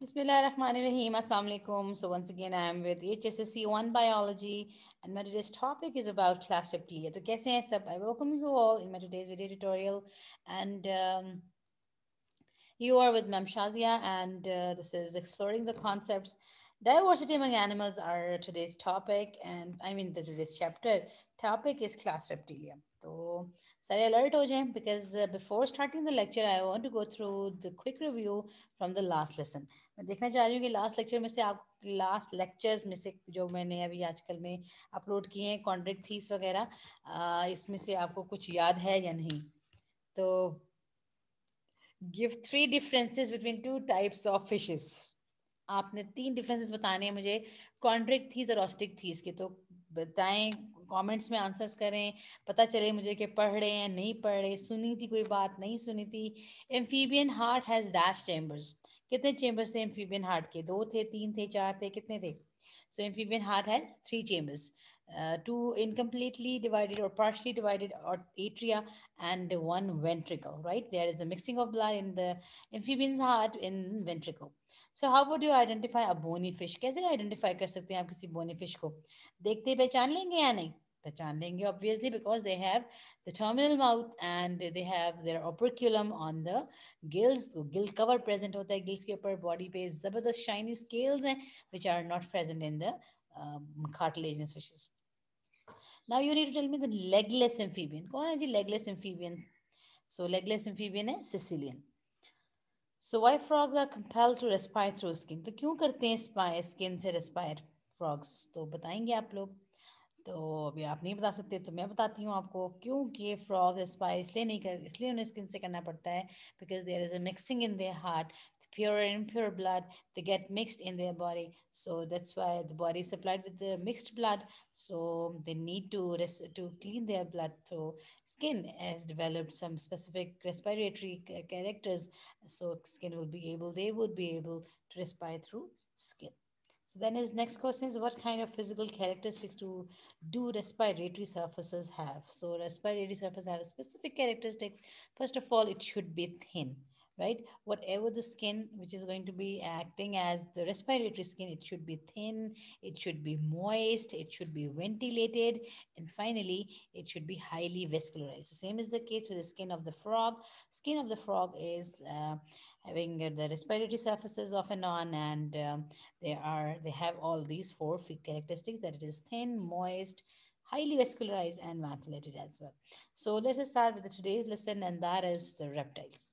Bismillahirrahmanirrahim. Assalamu alaikum. So once again, I am with HSSC 1 Biology and my today's topic is about class reptilia. So kaise hain sab? I welcome you all in my today's video tutorial and um, you are with Mam Shazia and uh, this is exploring the concepts. Diversity among animals are today's topic and I mean the today's chapter topic is class reptilia. तो सारे alert हो जाएं because before starting the lecture I want to go through the quick review from the last lesson मैं देखना चाह रही हूँ कि लास्ट लेक्चर में से आप लास्ट लेक्चर्स में से जो मैंने अभी आजकल में अपलोड किए हैं कॉन्ट्रैक्ट थीस वगैरह uh, इसमें से आपको कुछ याद है या नहीं तो give three differences between two types of fishes आपने तीन डिफरेंसेस बताने हैं मुझे कॉन्ट्रैक्ट थीस और ऑस्टिक थीस के तो बताएं कमेंट्स में आंसर्स करें पता चले मुझे कि पढ़ रहे हैं नहीं पढ़ रहे सुनी थी कोई बात नहीं सुनी थी amphibian heart has dash chambers कितने चैम्बर्स थे एम्फीबियन हार्ट के दो थे तीन थे चार थे कितने थे so amphibian heart has three chambers two incompletely divided और पार्शली डिवाइडेड और atria and one ventricle right there is the mixing of blood in the amphibian heart in ventricle so how would you identify a bony fish कैसे identify कर सकते हैं आप किसी bony fish को देखते पहचान लेंगे या नहीं पहचान लेंगे obviously because they have the terminal mouth and they have their operculum on the gills तो गिल कवर प्रेजेंट होता है गिल्स के ऊपर बॉडी पे जबरदस्त शाइनी स्केल्स हैं which are not present in the cartilaginous fishes now you need to tell me the legless amphibian कौन है जी legless amphibian so legless amphibian है caecilian so why frogs are compel to respire through skin तो क्यों करते हैं स्पाई skin से रेस्पायर फ्रॉग्स तो बताएंगे आप लोग तो अभी आप नहीं बता सकते तो मैं बताती हूँ आपको क्योंकि फ्रॉग रेस्पायर इसलिए नहीं कर इसलिए उन्हें स्किन से करना पड़ता है because there is a mixing in their heart pure and impure blood they get mixed in their body so that's why the body is supplied with the mixed blood so they need to res- to clean their blood through skin has developed some specific respiratory characters so skin will be able they would be able to respire through skin so then his next question is what kind of physical characteristics do, do respiratory surfaces have? So respiratory surfaces have specific characteristics. First of all, it should be thin right whatever the skin which is going to be acting as the respiratory skin it should be thin it should be moist it should be ventilated and finally it should be highly vascularized so same is the case with the skin of the frog skin of the frog is uh, having the respiratory surfaces off and on and um, they are they have all these four characteristics that it is thin moist highly vascularized and ventilated as well so let us start with the today's lesson and that is the reptiles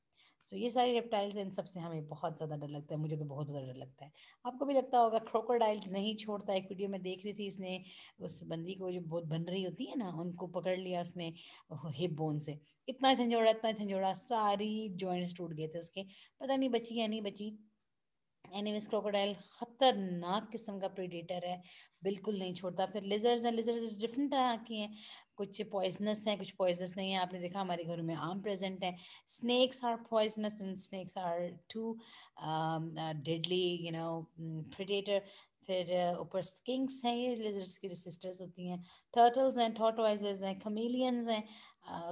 so ये सारी reptiles इन सबसे हमें बहुत ज़्यादा डर लगता है मुझे तो बहुत ज़्यादा डर लगता है आपको भी लगता होगा क्रोकोडाइल नहीं छोड़ता एक वीडियो में देख रही थी इसने उस बंदी को जो बहुत बन रही होती है ना उनको पकड़ लिया उसने हिप बोन से इतना झंझोड़ा इतना झंझोड़ा सारी जॉइंट्स टूट गए थे उसके पता नहीं बची या नहीं बची एनिमिस क्रोकोडाइल ख़तरनाक किस्म का प्रीडेटर है बिल्कुल नहीं छोड़ता फिर लिजर्स हैं लिजर्स डिफरेंट तरह की हैं कुछ पॉइजनस हैं कुछ पॉइजनस नहीं है आपने देखा हमारे घरों में आम प्रेजेंट हैं snakes are poisonous and snakes are too deadly you know predator फिर uh, ऊपर स्किंग्स हैं ये लिजर्स की सिस्टर्स होती हैं टर्टल्स हैं टॉटवाइजेज हैं कमेलियंस हैं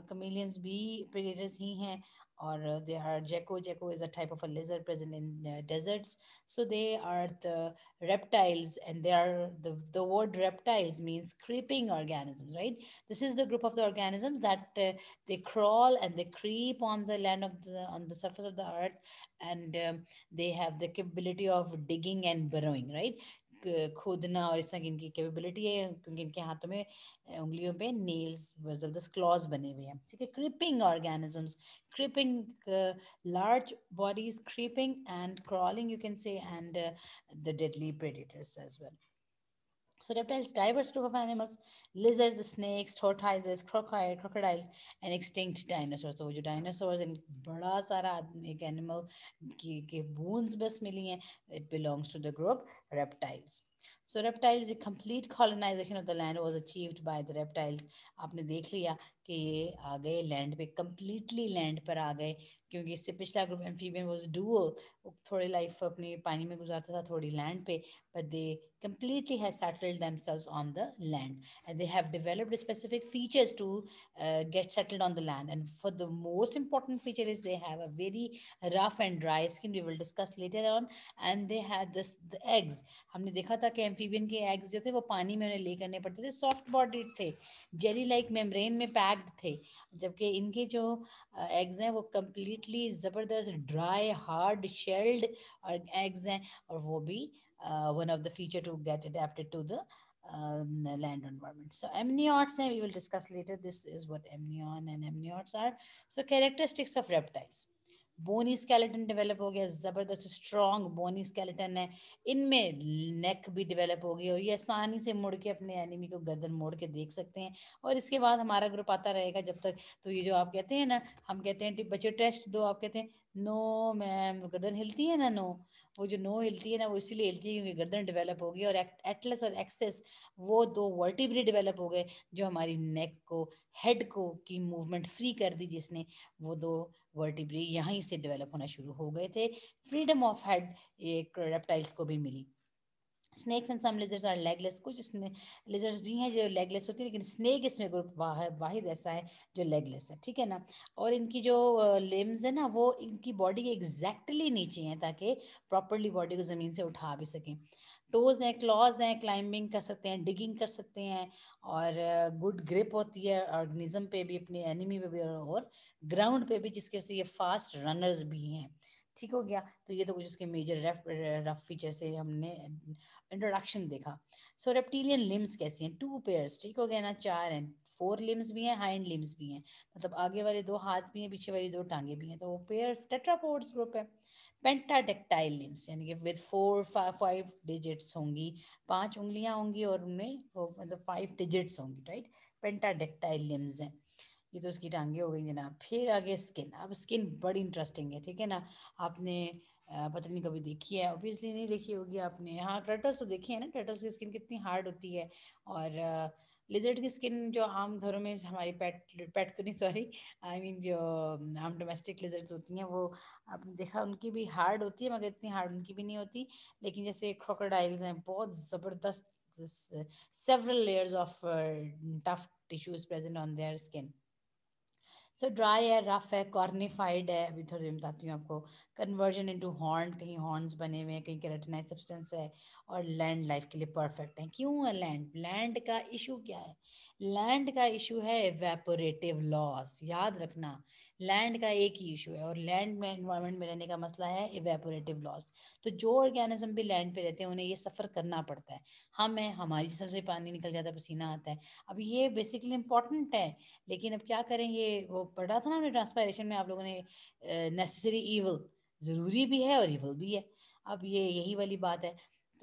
कमेलियंस uh, भी प्रीडेटर्स ही हैं or uh, they are gecko. Gecko is a type of a lizard present in uh, deserts. So they are the reptiles, and they are the, the word reptiles means creeping organisms, right? This is the group of the organisms that uh, they crawl and they creep on the land of the on the surface of the earth, and um, they have the capability of digging and burrowing, right? खोदना और इस तरह की इनकी capability है क्योंकि इनके हाथों में उंगलियों पे नेल्स जबरदस्त क्लॉज बने हुए हैं ठीक है creeping organisms creeping large bodies creeping and crawling you can say and the deadly predators as well So reptiles, diverse group of animals, lizards, snakes, tortoises, crocodile, crocodiles, and extinct dinosaurs. So, dinosaurs and बड़ा सारा एक animal के के bones बस It belongs to the group reptiles. So reptiles, the complete colonization of the land was achieved by the reptiles. आपने देख लिया कि ये आ गए land पे completely land पर आ गए क्योंकि इससे पिछला ग्रुप एम्फीबियन वाज डुअल थोड़ी life अपने पानी में गुजारता था थोड़ी land पे but they completely have settled themselves on the land and they have developed specific features to uh, get settled on the land and for the most important feature is they have a very rough and dry skin we will discuss later on and they had this the eggs हमने देखा था के amphibian के eggs जो थे वो पानी में उन्हें ले करने पड़ते थे सॉफ्ट बॉडीड थे जेली लाइक मेम्ब्रेन में पैक्ड थे जबकि इनके जो एग्स हैं वो कम्प्लीटली ज़बरदस्त ड्राई हार्ड शेल्ड और एग्स हैं और वो भी one of the feature to get adapted to the land land environment. So amniotes, and we will discuss later, this is what amnion and amniotes are. So characteristics of reptiles. Bony skeleton develop हो गया ज़बरदस्त strong bony skeleton है इनमें नेक भी develop हो गई और ये आसानी से मुड़ के अपने एनिमी को गर्दन मोड़ के देख सकते हैं और इसके बाद हमारा ग्रुप आता रहेगा जब तक तो ये जो आप कहते हैं ना हम कहते हैं बच्चों टेस्ट दो आप कहते हैं नो मैम गर्दन हिलती है ना नो वो जो नो हिलती है ना वो इसीलिए हिलती है क्योंकि गर्दन डेवलप हो गई और एटलस और एक्सेस वो दो वर्टिब्री डेवलप हो गए जो हमारी नेक को हेड को की मूवमेंट फ्री कर दी जिसने वो दो वर्टिब्री यहीं से डेवलप होना शुरू हो गए थे फ्रीडम ऑफ हेड ये रेप्टाइल्स को भी मिली snakes and some lizards are legless कुछ लिजर्स भी हैं जो लेगलेस होती है लेकिन स्नैक इसमें ग्रुप वाह वाहिद ऐसा है जो लेगलेस है ठीक है ना और इनकी जो लिम्स है ना वो इनकी बॉडी के एग्जैक्टली नीचे हैं ताकि प्रॉपरली बॉडी को ज़मीन से उठा भी सकें टोज़ हैं क्लॉज हैं क्लाइंबिंग कर सकते हैं डिगिंग कर सकते हैं और गुड ग्रिप होती है ऑर्गेनिज्म पे भी अपने एनिमी पे भी और ग्राउंड पे भी जिसके से ये फास्ट रनर्स भी हैं ठीक हो गया तो ये तो कुछ उसके मेजर रफ रफ फीचर से हमने इंट्रोडक्शन देखा सो रेप्टीलियन लिम्स कैसी हैं टू पेयर्स ठीक हो गया ना चार हैं फोर लिम्स भी हैं हाइंड लिम्स भी हैं मतलब आगे वाले दो हाथ भी हैं पीछे वाली दो टांगे भी हैं तो वो पेयर टेट्रापोर्ड्स ग्रुप है पेंटाडेक्टाइल लिम्स यानी कि विद फोर फाइव डिजिट्स होंगी पांच उंगलियां होंगी और उनमें मतलब फाइव डिजिट्स होंगी राइट पेंटाडेक्टाइल लिम्स हैं ये तो उसकी टांगे हो गई जनाब फिर आगे स्किन अब स्किन बड़ी इंटरेस्टिंग है ठीक है ना आपने पता नहीं कभी देखी है ऑब्वियसली नहीं देखी होगी आपने हाँ टर्टल्स तो देखी है ना टर्टल्स की स्किन कितनी हार्ड होती है और लिजर्ड की स्किन जो आम घरों में हमारी पेट पेट तो नहीं सॉरी आई मीन जो आम डोमेस्टिक लिजर्ड्स होती हैं वो आपने देखा उनकी भी हार्ड होती है मगर इतनी हार्ड उनकी भी नहीं होती लेकिन जैसे क्रोकोडाइल्स हैं बहुत ज़बरदस्त several layers of tough tissues present on their skin so dry है रफ है कॉर्निफाइड है अभी थोड़ी बताती हूँ आपको कन्वर्जन इनटू हॉर्न कहीं हॉर्न्स बने हुए हैं कहीं केराटिनाइज सब्सटेंस है और लैंड लाइफ के लिए परफेक्ट है क्यों है लैंड लैंड का इशू क्या है लैंड का इशू है वेपोरेटिव लॉस याद रखना लैंड का एक ही इशू है और लैंड में इन्वायरमेंट में रहने का मसला है इवेपोरेटिव लॉस तो जो ऑर्गेनिज्म भी लैंड पे रहते हैं उन्हें ये सफ़र करना पड़ता है हम हैं हमारी जिसम से पानी निकल जाता है पसीना आता है अब ये बेसिकली इंपॉर्टेंट है लेकिन अब क्या करें ये वो पढ़ा था ना हमने ट्रांसपायरेशन में आप लोगों ने नेसेसरी ईवल ज़रूरी भी है और ईवल भी है अब ये यही वाली बात है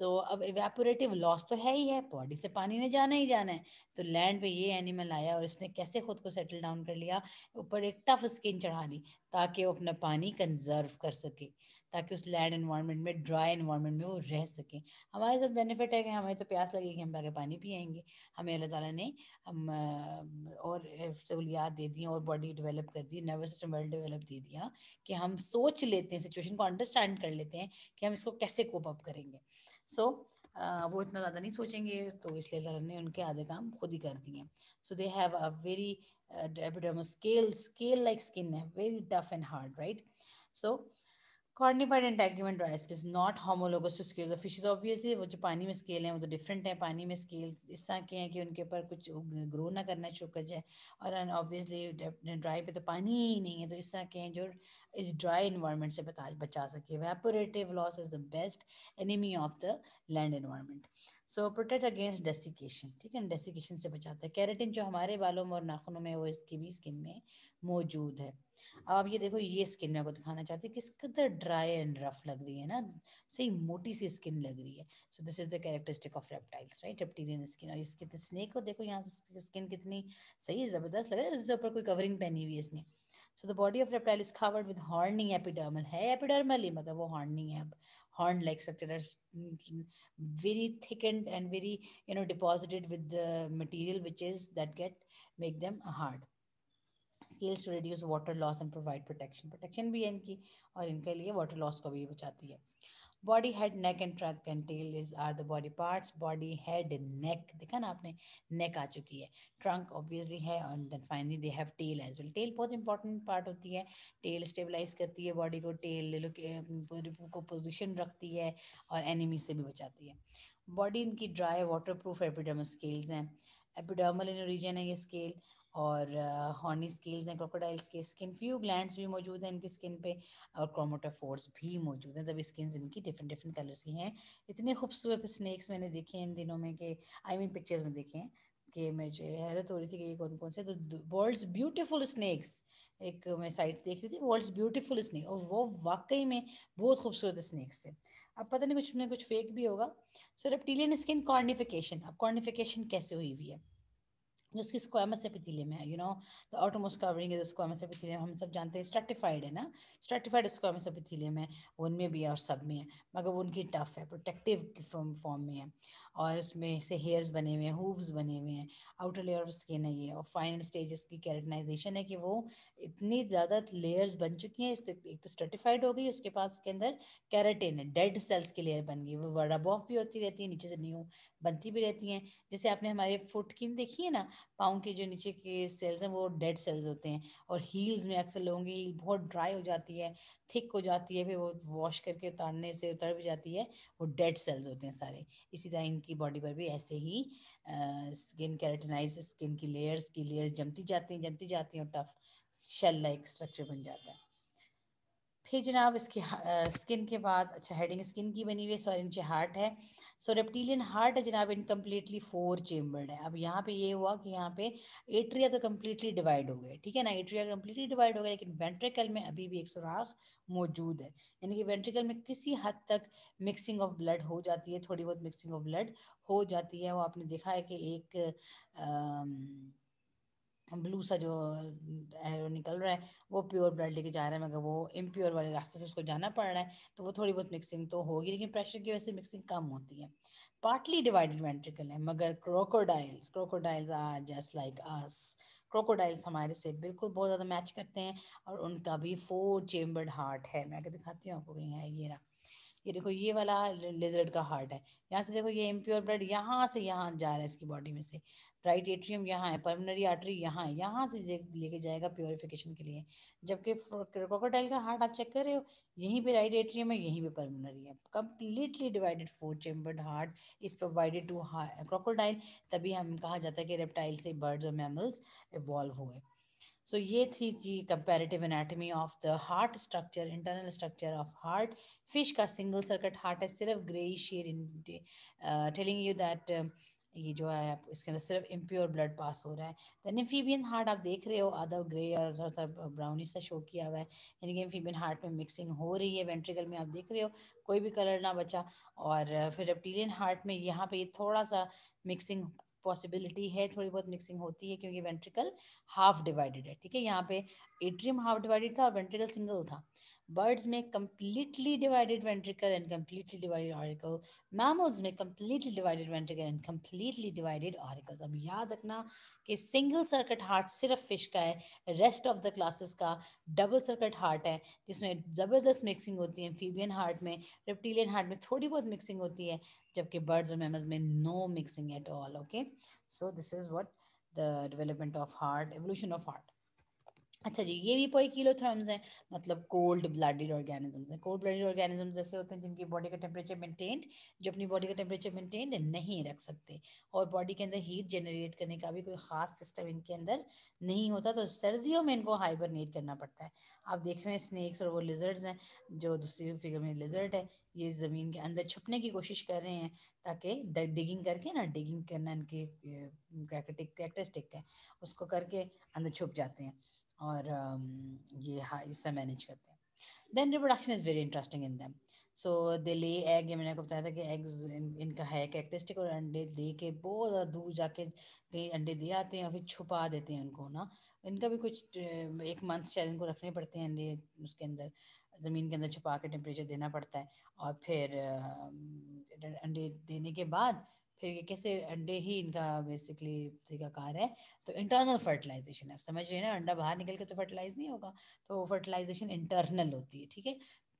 तो अब इवेपोरेटिव लॉस तो है ही है बॉडी से पानी ने जाना ही जाना है तो लैंड पे ये एनिमल आया और इसने कैसे खुद को सेटल डाउन कर लिया ऊपर एक टफ स्किन चढ़ा ली ताकि वो अपना पानी कंजर्व कर सके ताकि उस लैंड इन्वायरमेंट में ड्राई इन्वायरमेंट में वो रह सकें हमारे साथ बेनिफिट है कि हमें तो प्यास लगेगी हम आगे पानी पियेंगे हमें अल्लाह ताला ने हम और सहूलियात दे दी और बॉडी डेवलप कर दी नर्वस सिस्टम वेल डेवलप दे दिया कि हम सोच लेते हैं सिचुएशन को अंडरस्टैंड कर लेते हैं कि हम इसको कैसे कोप अप करेंगे सो so, uh, वो इतना ज़्यादा नहीं सोचेंगे तो इसलिए ललन ने उनके आधे काम खुद ही कर दिए so they have a very epidermal scale scale like skin है very tough and hard right so cornified integument rice is not homologous to scale fishes obviously वो जो पानी में स्केल हैं वो तो डिफरेंट हैं पानी में स्केल इस तरह के हैं कि उनके ऊपर कुछ ग्रो ना करना शुरू कर जाए और ऑब्वियसली ड्राई पे तो पानी ही नहीं है तो इस तरह के हैं जो इस ड्राई इन्वायरमेंट से बता बचा सके evaporative loss is the best enemy of the land environment so protect against desiccation ठीक है ना डेसिकेशन से बचाता है कैरेटिन जो हमारे बालों में और नाखूनों में वो इसकी भी स्किन में मौजूद है अब आप ये देखो ये स्किन में आपको दिखाना चाहती है किस कदर ड्राई एंड रफ लग रही है ना सही मोटी सी स्किन लग रही है so this is the characteristic of reptiles right reptilian skin और इसके स्नेक को देखो यहाँ स्किन कितनी सही जबरदस्त लग रहा है उसके ऊपर कोई कवरिंग पहनी हुई है इसने So the body of reptile is covered with horny epidermal hair. Epidermal मतलब वो horny है horn like structures, mm, very thickened and very you know deposited with the material which is that get make them hard. Scales to reduce water loss and provide protection. Protection भी है इनकी और इनके लिए water loss को भी बचाती है. Body head neck and trunk and tail is are the body parts body head neck देखा ना आपने नेक आ चुकी है ट्रंक ऑब्वियसली है और then finally they have tail as well tail बहुत इंपॉर्टेंट पार्ट होती है टेल स्टेबलाइज करती है बॉडी को टेल को पोजिशन रखती है और एनिमी से भी बचाती है बॉडी इनकी dry waterproof epidermal scales हैं एपिडर्मल इन रीजन है ये स्केल और हॉर्नी स्केल्स हैं क्रोकोडाइल्स के स्किन फ्यू ग्लैंड्स भी मौजूद हैं इनकी स्किन पे और क्रोमोटोफोर्स भी मौजूद हैं तब स्किन इनकी डिफरेंट डिफरेंट कलर्स की हैं इतने खूबसूरत स्नैक्स मैंने देखे हैं इन दिनों में कि आई मीन पिक्चर्स में देखे हैं कि मुझे हैरत हो रही थी कि ये कौन कौन से तो वर्ल्ड्स ब्यूटीफुल स्नैक्स एक मैं साइट देख रही थी वर्ल्ड्स ब्यूटीफुल स्नैक और वो वाकई में बहुत खूबसूरत स्नैक्स थे अब पता नहीं कुछ में कुछ फेक भी होगा सो रेप्टिलियन स्किन कॉर्निफिकेशन अब कॉर्निफिकेशन कैसे हुई हुई है उसकी स्क्वामस एपिथीलियम है you know the outermost covering is squamous epithelium हम सब जानते हैं स्ट्रेटिफाइड है ना स्ट्रेटिफाइड स्क्वामस एपिथीलियम है उनमें भी है और सब में है मगर वो उनकी टफ है प्रोटेक्टिव फॉर्म में है और उसमें से हेयर्स बने हुए हैं हूव्स बने हुए हैं आउटर लेयर ऑफ स्किन है ये और फाइनल स्टेजेस की कैरेटनाइजेशन है कि वो इतनी ज़्यादा लेयर्स बन चुकी हैं एक तो स्ट्रेटिफाइड हो गई उसके पास उसके अंदर कैरेटिन है डेड सेल्स की लेयर बन गई वो वर्ड ऑफ भी होती रहती है नीचे से न्यू बनती भी रहती हैं जैसे आपने हमारे फुट की देखी है ना पाँव के जो नीचे के सेल्स हैं वो डेड सेल्स होते हैं और हील्स में अक्सर लोगों की हील बहुत ड्राई हो जाती है थिक हो जाती है फिर वो वॉश करके उतारने से उतर भी जाती है वो डेड सेल्स होते हैं सारे इसी तरह इनकी बॉडी पर भी ऐसे ही स्किन कैरेटनाइज स्किन की लेयर्स की लेयर्स जमती जाती हैं जमती जाती हैं और टफ शेल लाइक स्ट्रक्चर बन जाता है फिर जनाब इसके स्किन के बाद अच्छा हेडिंग स्किन की बनी हुई है सॉरी नीचे हार्ट है सो रेप्टीलियन हार्ट है जनाब इनकम्प्लीटली फोर चेम्बर्ड है अब यहाँ पे ये हुआ कि यहाँ पे एट्रिया तो कम्प्लीटली डिवाइड हो गए ठीक है ना एट्रिया कम्प्लीटली डिवाइड हो गया लेकिन वेंट्रिकल में अभी भी एक सुराख मौजूद है यानी कि वेंट्रिकल में किसी हद तक मिक्सिंग ऑफ ब्लड हो जाती है थोड़ी बहुत मिक्सिंग ऑफ ब्लड हो जाती है वो आपने देखा है कि एक आ, ब्लू सा जो एरो निकल रहा है वो प्योर ब्लड लेके जा रहा है मगर वो इम्प्योर वाले रास्ते से उसको जाना पड़ रहा है तो वो थोड़ी बहुत मिक्सिंग तो होगी लेकिन प्रेशर की वजह से मिक्सिंग कम होती है पार्टली डिवाइडेड वेंट्रिकल है मगर crocodiles crocodiles are just like us crocodiles हमारे से बिल्कुल बहुत ज़्यादा मैच करते हैं और उनका भी फोर चेम्बर्ड हार्ट है मैं दिखाती हूँ आपको कहीं है ये रहा ये देखो ये वाला लेजर्ड का हार्ट है यहाँ से देखो ये इम्प्योर ब्लड यहाँ से यहाँ जा रहा है इसकी बॉडी में से राइट एट्रियम यहाँ है पल्मनरी आर्टरी यहाँ है यहाँ से लेके जाएगा प्योरिफिकेशन के लिए जबकि क्रोकोडाइल का हार्ट आप चेक कर रहे हो यहीं पे राइट एट्रियम है यहीं पे पल्मनरी है completely divided four chambered heart is provided to crocodile तभी हम कहा जाता है कि रेप्टाइल से बर्ड्स और मैमल्स इवॉल्व हुए सो ये थी जी comparative anatomy of the heart structure internal structure of heart fish का सिंगल सर्कट हार्ट है सिर्फ grey shade in telling you that ये जो है आप इसके अंदर सिर्फ इम्प्योर ब्लड पास हो रहा है देन एम्फीबियन हार्ट आप देख रहे हो आधा ग्रे और थोड़ा सा ब्राउनिश सा शो किया हुआ है यानी कि एम्फीबियन हार्ट में मिक्सिंग हो रही है वेंट्रिकल में आप देख रहे हो कोई भी कलर ना बचा और फिर रेप्टिलियन हार्ट में यहाँ पे ये थोड़ा सा मिक्सिंग पॉसिबिलिटी है थोड़ी बहुत मिक्सिंग होती है क्योंकि वेंट्रिकल हाफ डिवाइडेड है ठीक है यहाँ पे एट्रियम हाफ डिवाइडेड था और वेंट्रिकल सिंगल था बर्ड्स में completely divided ventricle and completely divided auricle mammals में completely divided ventricle and completely divided auricles अब याद रखना कि सिंगल सर्कट हार्ट सिर्फ फिश का है रेस्ट ऑफ द क्लासेस का डबल सर्कट हार्ट है जिसमें ज़बरदस्त मिक्सिंग होती है फीबियन हार्ट में रेप्टीलियन हार्ट में थोड़ी बहुत मिक्सिंग होती है जबकि बर्ड्स और मैमल्स में no mixing at all okay so this is what the development of heart evolution of heart अच्छा जी ये भी पोइकिलोथर्म्स हैं मतलब कोल्ड ब्लडेड ऑर्गेनिजम्स हैं कोल्ड ब्लडेड ऑर्गेनिजम्स ऐसे होते हैं जिनकी बॉडी का टेम्परेचर मेंटेन जो अपनी बॉडी का टेम्परेचर मेंटेन नहीं रख सकते और बॉडी के अंदर हीट जनरेट करने का भी कोई ख़ास सिस्टम इनके अंदर नहीं होता तो सर्दियों में इनको हाइबरनेट करना पड़ता है आप देख रहे हैं स्नैक्स और वो लिजर्ड्स हैं जो दूसरी फिगर में लिजर्ड है ये ज़मीन के अंदर छुपने की कोशिश कर रहे हैं ताकि डिगिंग करके ना डिगिंग करना इनके कैरेक्टरिस्टिक है उसको करके अंदर छुप जाते हैं और um, ये हाँ इससे मैनेज करते हैं then reproduction is very interesting in them so they lay egg ये मैंने आपको बताया था कि एग्स इन, इनका है कैरेक्टरिस्टिक और अंडे दे के बहुत ज़्यादा दूर जाके कहीं अंडे दे आते हैं और फिर छुपा देते हैं उनको ना इनका भी कुछ एक मंथ शायद इनको रखने पड़ते हैं अंडे उसके अंदर ज़मीन के अंदर छुपा के टेम्परेचर देना पड़ता है और फिर अंडे देने के बाद फिर ये कैसे अंडे ही इनका बेसिकली तरीका कार है तो इंटरनल फर्टिलाइजेशन है समझ रहे हैं ना अंडा बाहर निकल के तो फर्टिलाइज नहीं होगा तो फर्टिलाइजेशन इंटरनल होती है ठीक है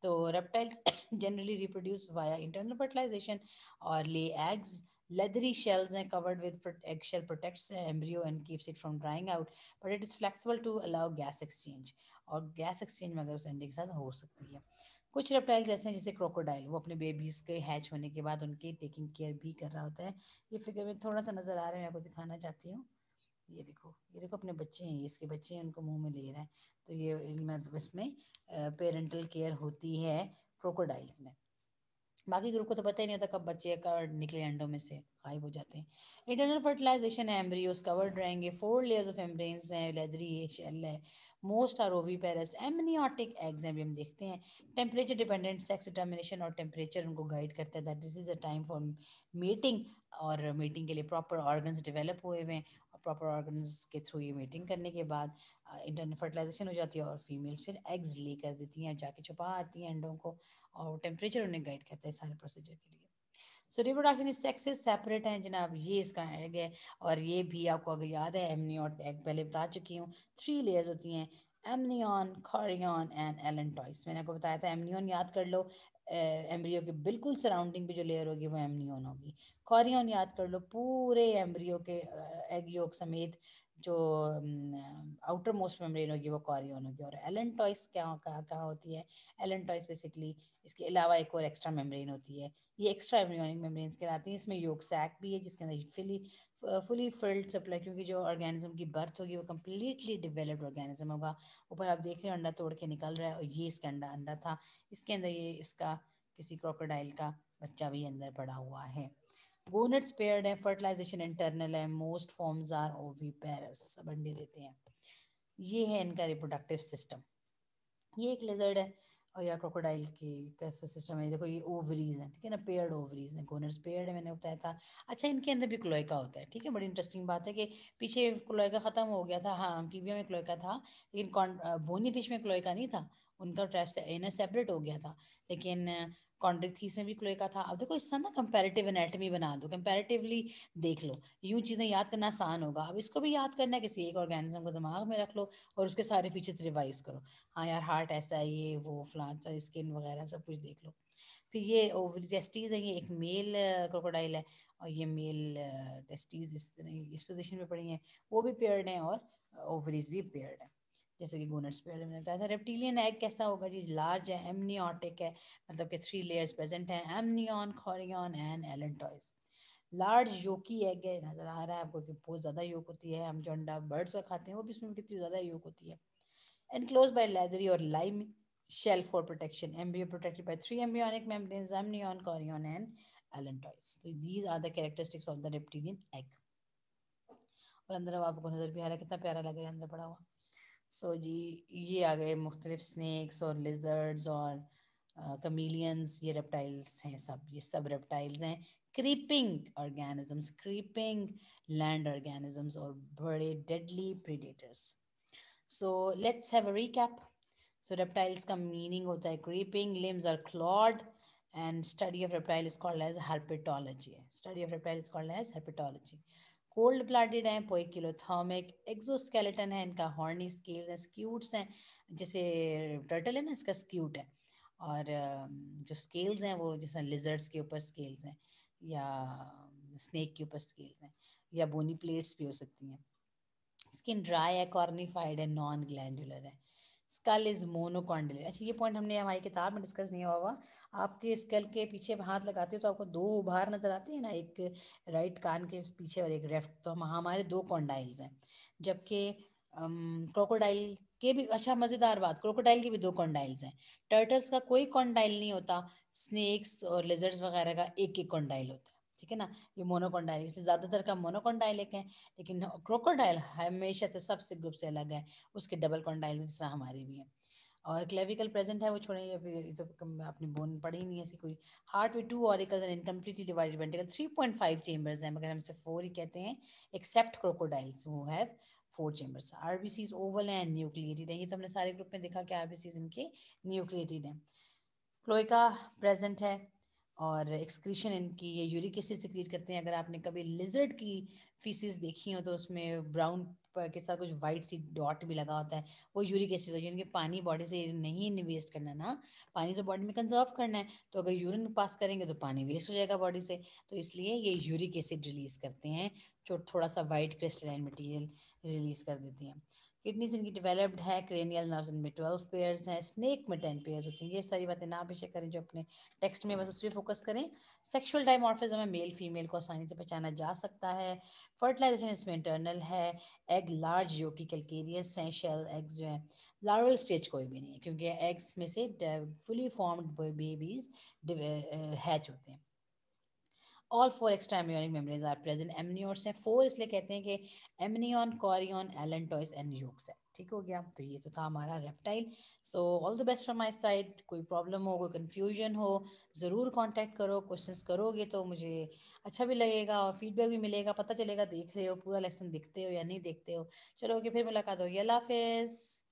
तो reptiles generally reproduce via internal fertilization और ले एग्स लेदरी शेल्स हैं covered with egg shell protects embryo and keeps it from drying out but it is flexible to allow gas exchange और gas exchange मगर उस अंडे के साथ हो सकती है कुछ रेप्टाइल्स ऐसे हैं जैसे क्रोकोडाइल वो अपने बेबीज के हैच होने के बाद उनकी टेकिंग केयर भी कर रहा होता है ये फिगर में थोड़ा सा नज़र आ रहा है मैं आपको दिखाना चाहती हूँ ये देखो ये देखो अपने बच्चे हैं इसके बच्चे हैं उनको मुंह में ले रहा है तो ये मतलब इसमें पेरेंटल केयर होती है क्रोकोडाइल्स में बाकी ग्रुप को तो पता ही नहीं होता कब बच्चे का निकले अंडों में से गायब हो जाते हैं इंटरनल फर्टिलाइजेशन है एम्ब्रियोज कवर्ड रहेंगे फोर लेयर्स ऑफ एम्ब्रेन्स हैं लेदरी है शेल है मोस्ट आर ओवी पेरस एमनियाटिक एग्ज हैं भी हम देखते हैं टेम्परेचर डिपेंडेंट सेक्स डिटर्मिनेशन और टेम्परेचर उनको गाइड करता है that this is a time for mating और मीटिंग के लिए प्रॉपर ऑर्गन्स डेवलप हुए हुए हैं प्रॉपर ऑर्गन के थ्रू ये मीटिंग करने के बाद इंटरनल uh, फर्टिलाइजेशन हो जाती है और फीमेल्स फिर एग्स ले कर देती हैं जाके छुपा आती हैं अंडों को और टेम्परेचर उन्हें गाइड करता है सारे प्रोसीजर के लिए सो रिप्रोडक्शन सेक्सेस सेपरेट हैं जनाब ये इसका एग है और ये भी आपको अगर याद है एमनी और एग पहले बता चुकी हूँ थ्री लेयर्स होती हैं एमनियन कॉरियन एंड एलेंटॉइस मैंने आपको बताया था एमनियन याद कर लो एम्ब्रियो के बिल्कुल सराउंडिंग पे जो लेयर होगी वो एमनियोन होगी कॉरियोन याद कर लो पूरे एम्ब्रियो के एग योग समेत जो आउटर मोस्ट मेमोरी होगी वो कॉरियन होगी और एलन टॉइस क्या कहाँ होती है एलन टॉइस बेसिकली इसके अलावा एक और एक्स्ट्रा मेम्ब्रेन होती है ये एक्स्ट्रा एम्ब्रियोनिक मेम्ब्रेन्स कहलाती हैं इसमें योग सैक भी है जिसके अंदर फुली फुली फिल्ड सप्लाई क्योंकि जो ऑर्गेनिज्म की बर्थ होगी वो कम्प्लीटली डिवेलप्ड ऑर्गेनिज्म होगा ऊपर आप देख रहे हो अंडा तोड़ के निकल रहा है और ये इसका अंडा अंडा था इसके अंदर ये इसका किसी क्रोकोडाइल का बच्चा भी अंदर पड़ा हुआ है गोनेट्स पेयर्ड है फर्टिलाइजेशन इंटरनल है मोस्ट फॉर्म्स आर ओवीपेरस अब अंडे देते हैं ये है इनका रिप्रोडक्टिव सिस्टम ये एक लेजर्ड है और या क्रोकोडाइल की कैसा सिस्टम है देखो ये ओवरीज हैं ठीक है ना पेयर्ड ओवरीज हैं गोनर्स पेयर्ड है मैंने बताया था अच्छा इनके अंदर भी क्लोइका होता है ठीक है बड़ी इंटरेस्टिंग बात है कि पीछे क्लोइका ख़त्म हो गया था हाँ फीबिया में क्लोइका था लेकिन बोनी फिश में क्लोइका नहीं था उनका टेस्ट एनए सेपरेट हो गया था लेकिन कॉन्ड्रिक्थीस में भी का था अब देखो इस ना कंपेरेटिव एनेटमी बना दो कंपेरेटिवली देख लो यूँ चीज़ें याद करना आसान होगा अब इसको भी याद करना है किसी एक ऑर्गेनिज्म को दिमाग में रख लो और उसके सारे फीचर्स रिवाइज करो हाँ यार हार्ट ऐसा है ये वो फ्लान स्किन वगैरह सब कुछ देख लो फिर ये ओवरी टेस्टीज है ये एक मेल क्रोकोडाइल है और ये मेल टेस्टीज इस इस पोजिशन में पड़ी हैं वो भी पेयर्ड हैं और ओवरीज भी पेयर्ड हैं जैसे कि गोनट्स पे मैंने बताया था रेप्टिलियन एग कैसा होगा जी लार्ज है एमनियोटिक है मतलब कि थ्री लेयर्स प्रेजेंट हैं amnion chorion and allantois large yolky egg है नज़र आ रहा है आपको कि बहुत ज़्यादा योक होती है हम जो अंडा बर्ड्स का खाते हैं वो भी इसमें कितनी ज़्यादा योक होती है एनक्लोज बाय लेदरी और lime shell for protection embryo protected by three embryonic membrane amnion chorion and allantois तो these are the characteristics of the reptilian egg और अंदर अब आपको नज़र भी आ रहा है कितना प्यारा लग रहा है अंदर पड़ा हुआ सो जी ये आ गए मुख्तलिफ स्नैक्स और लिजर्ड्स और कमीलियंस ये रेप्टाइल्स हैं सब ये सब रेप्टाइल्स हैं creeping organisms creeping land organisms और बड़े deadly predators so let's have a recap so reptiles का मीनिंग होता है creeping limbs are clawed and study of reptile is called as herpetology study of reptile is called as herpetology cold blooded हैं poikilothermic exoskeleton है इनका horny scales हैं scutes हैं जैसे turtle है ना इसका स्क्यूट है और जो स्केल्स हैं वो जैसे लिजर्ड्स के ऊपर स्केल्स हैं या स्नेक के ऊपर स्केल्स हैं या बोनी प्लेट्स भी हो सकती हैं स्किन ड्राई है कॉर्निफाइड है नॉन ग्लैंडुलर है स्कल इज मोनोकॉन्डल अच्छा ये पॉइंट हमने हमारी किताब में डिस्कस नहीं हुआ हुआ आपके स्कल के पीछे हाथ लगाते हो तो आपको दो उभार नजर आते हैं ना एक राइट कान के पीछे और एक लेफ्ट तो हम हमारे दो कॉन्डाइल्स हैं जबकि क्रोकोडाइल के भी अच्छा मज़ेदार बात क्रोकोडाइल के भी दो कॉन्डाइल्स हैं टर्टल्स का कोई कॉन्डाइल नहीं होता स्नेक्स और लेजर्ट्स वगैरह का एक एक कॉन्डाइल होता है ठीक है ना ये मोनोकोडाइल इससे ज़्यादातर का एक है लेकिन क्रोकोडाइल हमेशा से सबसे ग्रुप से अलग है उसके डबल कॉन्डाइल जिस तरह हमारी भी है और क्लेविकल प्रेजेंट है वो छोड़े ये तो अपनी बोन पड़ी ही नहीं ऐसी कोई हार्ट में two auricles and incompletely divided ventricle three point five chambers हैं मगर हम इसे फोर ही कहते हैं एक्सेप्ट क्रोकोडाइल्स वो have four chambers R B Cs oval and nucleated है ये तो हमने सारे ग्रुप में देखा कि आर बी सीज इनके न्यूक्लिएटेड हैं क्लोइका प्रेजेंट है और एक्सक्रीशन इनकी ये यूरिक एसिड से क्रिएट करते हैं अगर आपने कभी लिजर्ड की फीसिस देखी हो तो उसमें ब्राउन के साथ कुछ वाइट सी डॉट भी लगा होता है वो यूरिक एसिड होता है यानी पानी बॉडी से नहीं वेस्ट करना ना पानी तो बॉडी में कंजर्व करना है तो अगर यूरिन पास करेंगे तो पानी वेस्ट हो जाएगा बॉडी से तो इसलिए ये यूरिक एसिड रिलीज करते हैं जो थोड़ा सा वाइट क्रिस्टलाइन मटीरियल रिलीज कर देती हैं किडनीज इनकी डेवलप्ड है क्रेनियल नर्व्स इनमें ट्वेल्व पेयर्स हैं स्नेक में टेन पेयर्स होती हैं ये सारी बातें ना पेशे करें जो अपने टेक्स्ट में बस उस पर फोकस करें सेक्शुअल डाइमॉर्फिज्म में मेल फीमेल को आसानी से पहचाना जा सकता है फर्टिलाइजेशन इसमें इंटरनल है एग लार्ज जो कि कैलकेरियस हैं शेल एग्स जो हैं लार्वल स्टेज कोई भी नहीं है क्योंकि एग्स में से फुली फॉर्म्ड बेबीज हैच होते हैं ऑल फोर एक्स्ट्रा एम्नियोनिक मेमरीज आर प्रेजेंट एमनियोर्स हैं फोर इसलिए कहते हैं कि amnion chorion allantois and yolks है ठीक हो गया तो ये तो था हमारा reptile so all the best from my side कोई प्रॉब्लम हो कोई कन्फ्यूजन हो ज़रूर कांटेक्ट करो क्वेश्चंस करोगे तो मुझे अच्छा भी लगेगा और फीडबैक भी मिलेगा पता चलेगा देख रहे हो पूरा लेसन दिखते हो या नहीं देखते हो चलो ओके फिर मुलाकात होगी अल्लाह हाफिज़